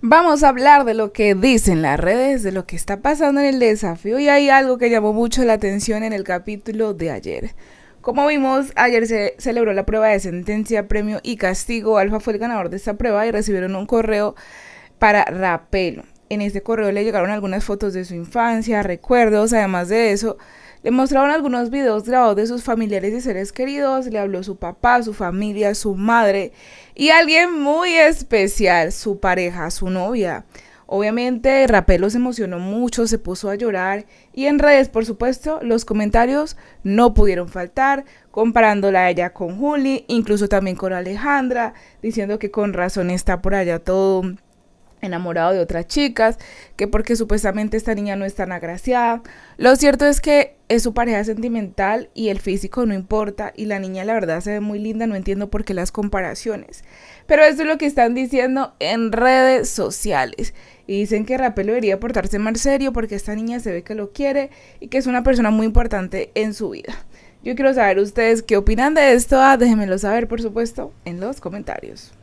Vamos a hablar de lo que dicen las redes, de lo que está pasando en el desafío y hay algo que llamó mucho la atención en el capítulo de ayer. Como vimos, ayer se celebró la prueba de sentencia, premio y castigo. Alfa fue el ganador de esta prueba y recibieron un correo para Rapelo. En este correo le llegaron algunas fotos de su infancia, recuerdos, además de eso, le mostraron algunos videos grabados de sus familiares y seres queridos, le habló su papá, su familia, su madre y alguien muy especial, su pareja, su novia. Obviamente Rapelo se emocionó mucho, se puso a llorar y en redes, por supuesto, los comentarios no pudieron faltar, comparándola a ella con Juli, incluso también con Alejandra, diciendo que con razón está por allá todo enamorado de otras chicas, que porque supuestamente esta niña no es tan agraciada. Lo cierto es que es su pareja sentimental y el físico no importa y la niña la verdad se ve muy linda, no entiendo por qué las comparaciones. Pero esto es lo que están diciendo en redes sociales y dicen que Rapel debería portarse más serio porque esta niña se ve que lo quiere y que es una persona muy importante en su vida. Yo quiero saber ustedes qué opinan de esto, ah, déjenmelo saber por supuesto en los comentarios.